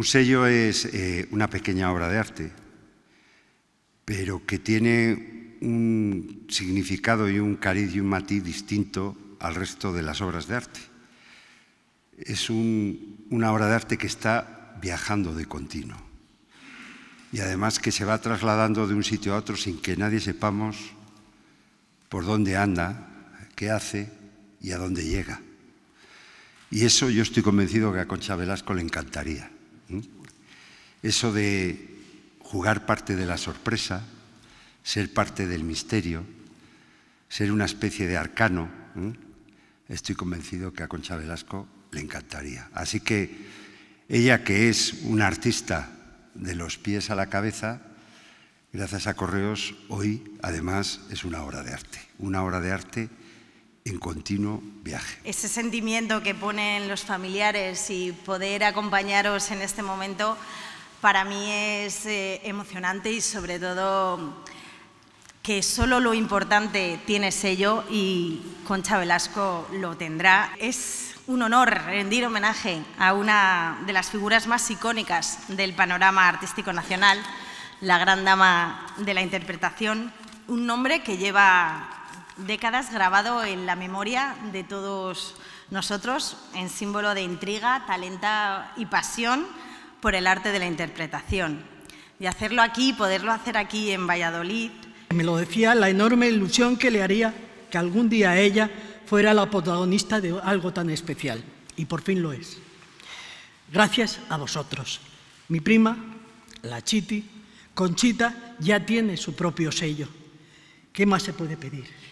Un sello es eh, una pequeña obra de arte, pero que tiene un significado y un cariz y un matiz distinto al resto de las obras de arte. Es una obra de arte que está viajando de continuo y además que se va trasladando de un sitio a otro sin que nadie sepamos por dónde anda, qué hace y a dónde llega. Y eso yo estoy convencido que a Concha Velasco le encantaría. Eso de jugar parte de la sorpresa, ser parte del misterio, ser una especie de arcano, estoy convencido que a Concha Velasco le encantaría. Así que ella, que es una artista de los pies a la cabeza, gracias a Correos, hoy además es una obra de arte, una obra de arte en continuo viaje. Ese sentimiento que ponen los familiares y poder acompañaros en este momento para mí es eh, emocionante y sobre todo que solo lo importante tiene sello y Concha Velasco lo tendrá. Es un honor rendir homenaje a una de las figuras más icónicas del panorama artístico nacional, la gran dama de la interpretación, un nombre que lleva décadas grabado en la memoria de todos nosotros en símbolo de intriga, talenta y pasión por el arte de la interpretación. Y hacerlo aquí, poderlo hacer aquí en Valladolid. Me lo decía la enorme ilusión que le haría que algún día ella fuera la protagonista de algo tan especial. Y por fin lo es. Gracias a vosotros. Mi prima, la Chiti, Conchita, ya tiene su propio sello. ¿Qué más se puede pedir?